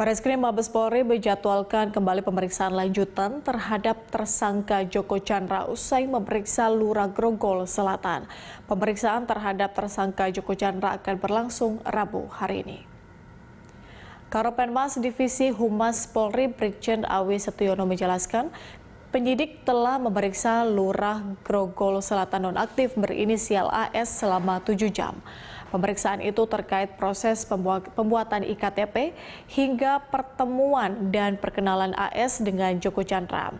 Bareskrim Mabes Polri menjadwalkan kembali pemeriksaan lanjutan terhadap tersangka Joko Chandra usai memeriksa lurah Grogol Selatan. Pemeriksaan terhadap tersangka Joko Chandra akan berlangsung Rabu hari ini. Karopenmas Divisi Humas Polri Brigjen Awi Setiono menjelaskan, Penyidik telah memeriksa Lurah Grogol Selatan nonaktif berinisial AS selama tujuh jam. Pemeriksaan itu terkait proses pembuatan IKTP hingga pertemuan dan perkenalan AS dengan Joko Chandra.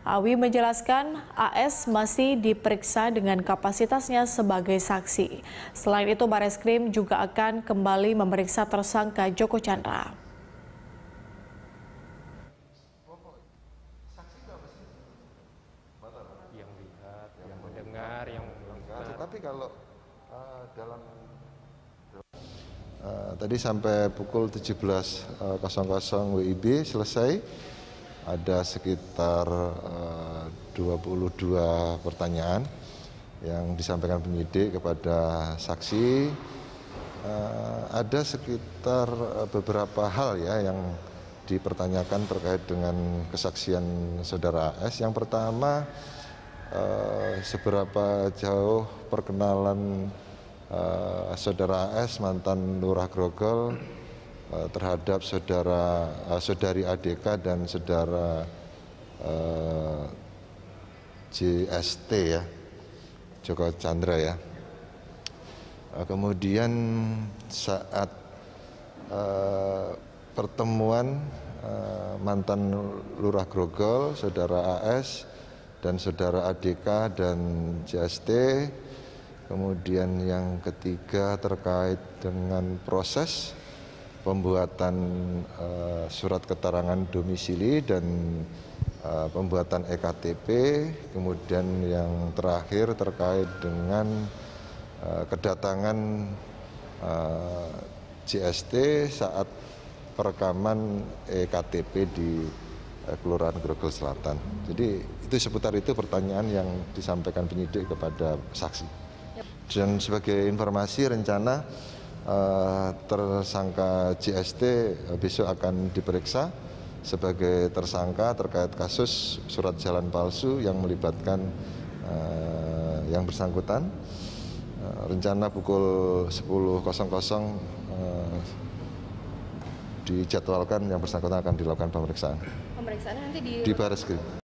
Awi menjelaskan AS masih diperiksa dengan kapasitasnya sebagai saksi. Selain itu, Bareskrim juga akan kembali memeriksa tersangka Joko Chandra. tapi kalau uh, dalam Eh, tadi sampai pukul 17.00 eh, WIB selesai ada sekitar eh, uh, 22 pertanyaan yang disampaikan penyidik kepada saksi. ada sekitar beberapa hal ya yang dipertanyakan terkait dengan kesaksian saudara S. Yang pertama, seberapa jauh perkenalan eh, saudara S mantan lurah Grogol eh, terhadap saudara eh, saudari ADK dan saudara eh, JST ya Joko Chandra ya eh, kemudian saat eh, pertemuan eh, mantan lurah Grogol saudara AS dan saudara ADK dan JST Kemudian yang ketiga terkait dengan proses pembuatan uh, surat keterangan domisili dan uh, pembuatan EKTP. Kemudian yang terakhir terkait dengan uh, kedatangan uh, JST saat perekaman EKTP di Kelurahan Grogol Selatan. Jadi itu seputar itu pertanyaan yang disampaikan penyidik kepada saksi. Dan sebagai informasi rencana eh, tersangka JST eh, besok akan diperiksa sebagai tersangka terkait kasus surat jalan palsu yang melibatkan eh, yang bersangkutan. Eh, rencana pukul 10.00 eh, dijadwalkan yang bersangkutan akan dilakukan pemeriksaan. Pemeriksaan nanti di, di Baris Krim.